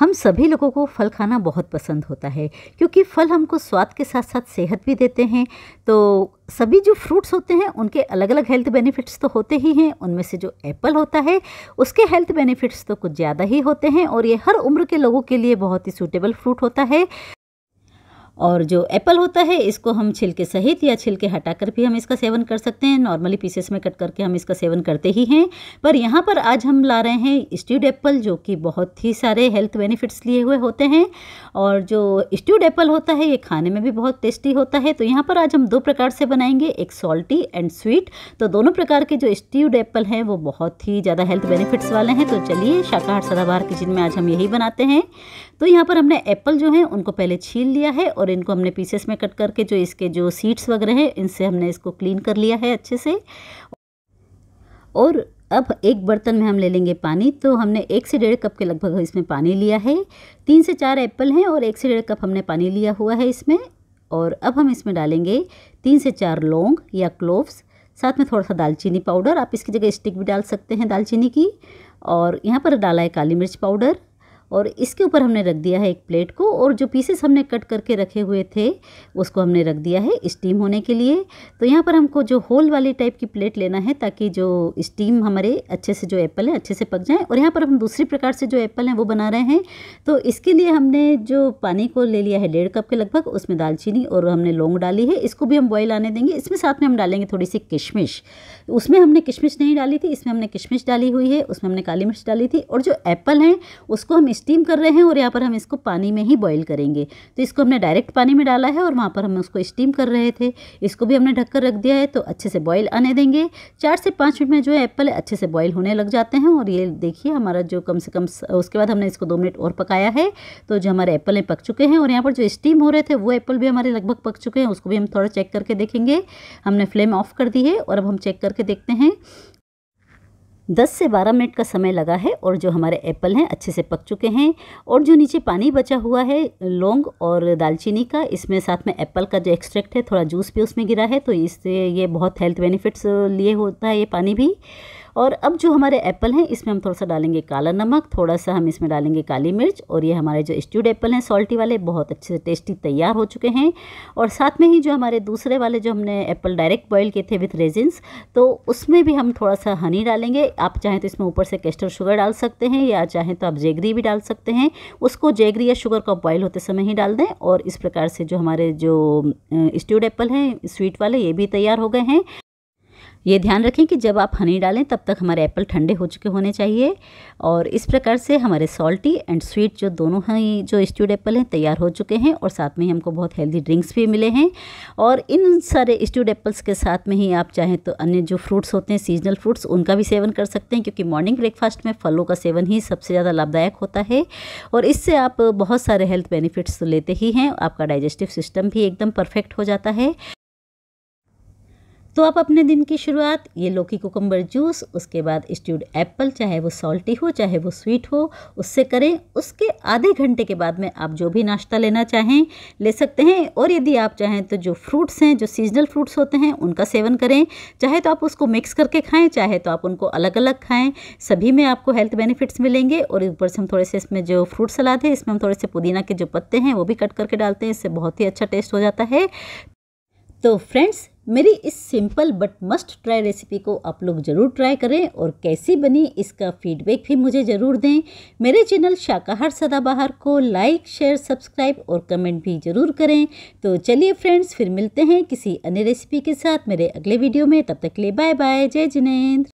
हम सभी लोगों को फल खाना बहुत पसंद होता है क्योंकि फल हमको स्वाद के साथ साथ सेहत भी देते हैं तो सभी जो फ्रूट्स होते हैं उनके अलग अलग हेल्थ बेनिफिट्स तो होते ही हैं उनमें से जो एप्पल होता है उसके हेल्थ बेनिफिट्स तो कुछ ज़्यादा ही होते हैं और ये हर उम्र के लोगों के लिए बहुत ही सूटेबल फ्रूट होता है और जो एप्पल होता है इसको हम छिलके सहित या छिलके हटाकर भी हम इसका सेवन कर सकते हैं नॉर्मली पीसेस में कट करके हम इसका सेवन करते ही हैं पर यहाँ पर आज हम ला रहे हैं स्ट्यूड एप्पल जो कि बहुत ही सारे हेल्थ बेनिफिट्स लिए हुए होते हैं और जो स्ट्यूड एप्पल होता है ये खाने में भी बहुत टेस्टी होता है तो यहाँ पर आज हम दो प्रकार से बनाएंगे एक सॉल्टी एंड स्वीट तो दोनों प्रकार के जो स्ट्यूड एप्पल हैं वो बहुत ही ज़्यादा हेल्थ बेनिफिट्स वाले हैं तो चलिए शाकाहार सदाबहार किचन में आज हम यही बनाते हैं तो यहाँ पर हमने एप्पल जो है उनको पहले छील लिया है और इनको हमने पीसेस में कट करके जो इसके जो सीड्स वगैरह हैं इनसे हमने इसको क्लीन कर लिया है अच्छे से और अब एक बर्तन में हम ले लेंगे पानी तो हमने एक से डेढ़ कप के लगभग इसमें पानी लिया है तीन से चार एप्पल हैं और एक से डेढ़ कप हमने पानी लिया हुआ है इसमें और अब हम इसमें डालेंगे तीन से चार लौंग या क्लोव्स साथ में थोड़ा सा दालचीनी पाउडर आप इसकी जगह स्टिक भी डाल सकते हैं दालचीनी की और यहाँ पर डाला है काली मिर्च पाउडर और इसके ऊपर हमने रख दिया है एक प्लेट को और जो पीसेस हमने कट करके रखे हुए थे उसको हमने रख दिया है स्टीम होने के लिए तो यहाँ पर हमको जो होल वाली टाइप की प्लेट लेना है ताकि जो स्टीम हमारे अच्छे से जो एप्पल है अच्छे से पक जाएँ और यहाँ पर हम दूसरी प्रकार से जो एप्पल हैं वो बना रहे हैं तो इसके लिए हमने जो पानी को ले लिया है डेढ़ कप के लगभग उसमें दालचीनी और हमने लौंग डाली है इसको भी हम बॉयल आने देंगे इसमें साथ में हम डालेंगे थोड़ी सी किशमिश उसमें हमने किशमिश नहीं डाली थी इसमें हमने किशमिश डाली हुई है उसमें हमने काली मिर्च डाली थी और जो एप्पल हैं उसको हम स्टीम कर रहे हैं और यहाँ पर हम इसको पानी में ही बॉईल करेंगे तो इसको हमने डायरेक्ट पानी में डाला है और वहाँ पर हम उसको स्टीम कर रहे थे इसको भी हमने ढककर रख दिया है तो अच्छे से बॉईल आने देंगे चार से पाँच मिनट में जो है एप्पल अच्छे से बॉईल होने लग जाते हैं और ये देखिए हमारा जो कम से कम उसके बाद हमने इसको दो मिनट और पकाया है तो जो हमारे एप्पल हैं पक चुके हैं और यहाँ पर जो स्टीम हो रहे थे वो एप्पल भी हमारे लगभग पक चुके हैं उसको भी हम थोड़ा चेक करके देखेंगे हमने फ्लेम ऑफ कर दी है और अब हम चेक करके देखते हैं 10 से 12 मिनट का समय लगा है और जो हमारे एप्पल हैं अच्छे से पक चुके हैं और जो नीचे पानी बचा हुआ है लौंग और दालचीनी का इसमें साथ में एप्पल का जो एक्सट्रैक्ट है थोड़ा जूस भी उसमें गिरा है तो इससे ये बहुत हेल्थ बेनिफिट्स लिए होता है ये पानी भी और अब जो हमारे एप्पल हैं इसमें हम थोड़ा सा डालेंगे काला नमक थोड़ा सा हम इसमें डालेंगे काली मिर्च और ये हमारे जो स्ट्यूड एप्पल हैं सॉल्टी वाले बहुत अच्छे से टेस्टी तैयार हो चुके हैं और साथ में ही जो हमारे दूसरे वाले जो हमने एप्पल डायरेक्ट बॉयल किए थे विथ रेजिन्स तो उसमें भी हम थोड़ा सा हनी डालेंगे आप चाहें तो इसमें ऊपर से कैस्टर शुगर डाल सकते हैं या चाहें तो आप जेगरी भी डाल सकते हैं उसको जेगरी या शुगर का बॉयल होते समय ही डाल दें और इस प्रकार से जो हमारे जो स्ट्यूड एप्पल हैं स्वीट वाले ये भी तैयार हो गए हैं ये ध्यान रखें कि जब आप हनी डालें तब तक हमारे एप्पल ठंडे हो चुके होने चाहिए और इस प्रकार से हमारे सॉल्टी एंड स्वीट जो दोनों हैं जो स्ट्यूड एप्पल हैं तैयार हो चुके हैं और साथ में ही हमको बहुत हेल्दी ड्रिंक्स भी मिले हैं और इन सारे स्ट्यूड एप्पल्स के साथ में ही आप चाहें तो अन्य जो फ्रूट्स होते हैं सीजनल फ्रूट्स उनका भी सेवन कर सकते हैं क्योंकि मॉर्निंग ब्रेकफास्ट में फलों का सेवन ही सबसे ज़्यादा लाभदायक होता है और इससे आप बहुत सारे हेल्थ बेनिफिट्स तो लेते ही हैं आपका डाइजेस्टिव सिस्टम भी एकदम परफेक्ट हो जाता है तो आप अपने दिन की शुरुआत ये लौकी कोकम्बर जूस उसके बाद स्ट्यूड एप्पल चाहे वो सॉल्टी हो चाहे वो स्वीट हो उससे करें उसके आधे घंटे के बाद में आप जो भी नाश्ता लेना चाहें ले सकते हैं और यदि आप चाहें तो जो फ्रूट्स हैं जो सीजनल फ्रूट्स होते हैं उनका सेवन करें चाहे तो आप उसको मिक्स करके खाएँ चाहे तो आप उनको अलग अलग खाएँ सभी में आपको हेल्थ बेनिफिट्स मिलेंगे और ऊपर से हम थोड़े से इसमें जो फ्रूट सलाद है इसमें हम थोड़े से पुदीना के जो पत्ते हैं वो भी कट करके डालते हैं इससे बहुत ही अच्छा टेस्ट हो जाता है तो फ्रेंड्स मेरी इस simple but must try recipe को आप लोग ज़रूर ट्राई करें और कैसी बनी इसका फीडबैक भी मुझे ज़रूर दें मेरे चैनल शाकाहार सदाबहार को लाइक शेयर सब्सक्राइब और कमेंट भी ज़रूर करें तो चलिए फ्रेंड्स फिर मिलते हैं किसी अन्य रेसिपी के साथ मेरे अगले वीडियो में तब तक के लिए बाय बाय जय जिनेन्द्र